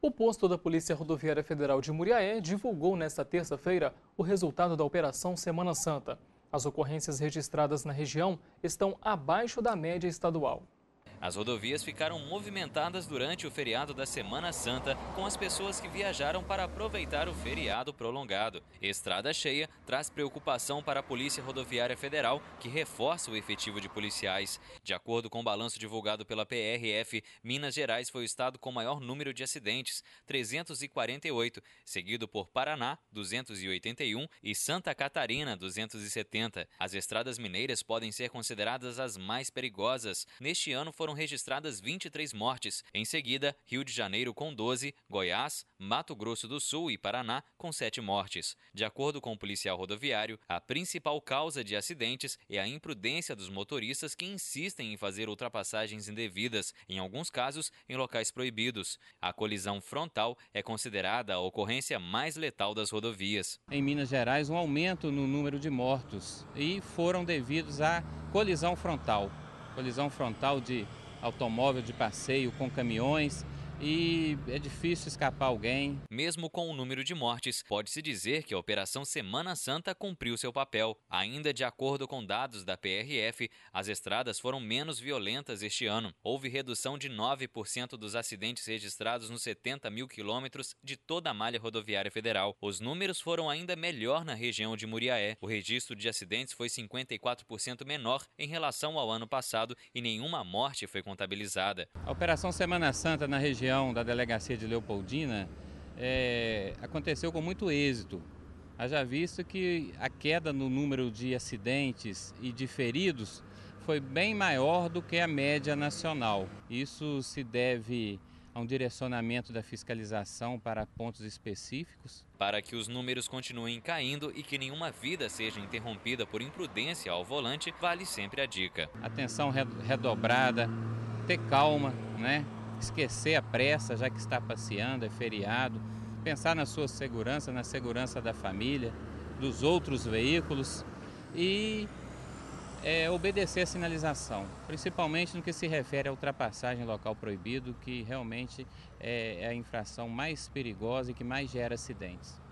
O posto da Polícia Rodoviária Federal de Muriaé divulgou nesta terça-feira o resultado da Operação Semana Santa. As ocorrências registradas na região estão abaixo da média estadual. As rodovias ficaram movimentadas durante o feriado da Semana Santa, com as pessoas que viajaram para aproveitar o feriado prolongado. Estrada cheia traz preocupação para a Polícia Rodoviária Federal, que reforça o efetivo de policiais. De acordo com o balanço divulgado pela PRF, Minas Gerais foi o estado com maior número de acidentes, 348, seguido por Paraná, 281 e Santa Catarina, 270. As estradas mineiras podem ser consideradas as mais perigosas. Neste ano foram foram registradas 23 mortes. Em seguida, Rio de Janeiro com 12, Goiás, Mato Grosso do Sul e Paraná com 7 mortes. De acordo com o policial rodoviário, a principal causa de acidentes é a imprudência dos motoristas que insistem em fazer ultrapassagens indevidas, em alguns casos em locais proibidos. A colisão frontal é considerada a ocorrência mais letal das rodovias. Em Minas Gerais, um aumento no número de mortos e foram devidos à colisão frontal colisão frontal de automóvel de passeio com caminhões e é difícil escapar alguém. Mesmo com o número de mortes, pode-se dizer que a Operação Semana Santa cumpriu seu papel. Ainda de acordo com dados da PRF, as estradas foram menos violentas este ano. Houve redução de 9% dos acidentes registrados nos 70 mil quilômetros de toda a malha rodoviária federal. Os números foram ainda melhor na região de Muriaé. O registro de acidentes foi 54% menor em relação ao ano passado e nenhuma morte foi contabilizada. A Operação Semana Santa na região ocasião da delegacia de Leopoldina é, aconteceu com muito êxito. Haja visto que a queda no número de acidentes e de feridos foi bem maior do que a média nacional. Isso se deve a um direcionamento da fiscalização para pontos específicos? Para que os números continuem caindo e que nenhuma vida seja interrompida por imprudência ao volante, vale sempre a dica. Atenção redobrada, ter calma, né? esquecer a pressa, já que está passeando, é feriado, pensar na sua segurança, na segurança da família, dos outros veículos e é, obedecer a sinalização, principalmente no que se refere à ultrapassagem local proibido, que realmente é, é a infração mais perigosa e que mais gera acidentes.